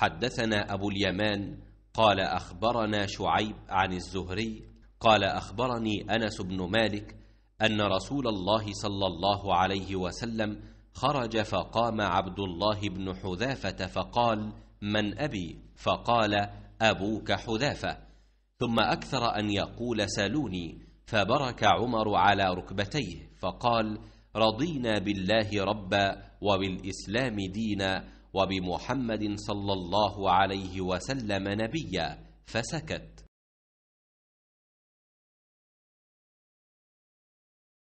حدثنا أبو اليمان قال أخبرنا شعيب عن الزهري قال أخبرني أنس بن مالك أن رسول الله صلى الله عليه وسلم خرج فقام عبد الله بن حذافة فقال من أبي فقال أبوك حذافة ثم أكثر أن يقول سالوني فبرك عمر على ركبتيه فقال رضينا بالله ربا وبالإسلام دينا وبمحمد صلى الله عليه وسلم نبيا فسكت